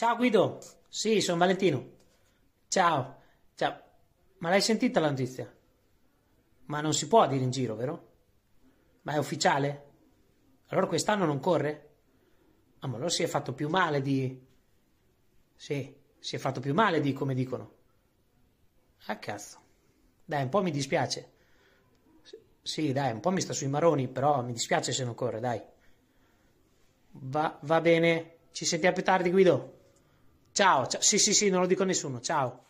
Ciao Guido, sì, sono Valentino. Ciao, ciao. Ma l'hai sentita la notizia? Ma non si può dire in giro, vero? Ma è ufficiale? Allora quest'anno non corre? Ah, ma allora si è fatto più male di... Sì, si è fatto più male di come dicono. Ah, cazzo. Dai, un po' mi dispiace. Sì, dai, un po' mi sta sui maroni, però mi dispiace se non corre, dai. Va, va bene, ci sentiamo più tardi, Guido. Ciao, ciao. Sì, sì, sì, non lo dico a nessuno. Ciao.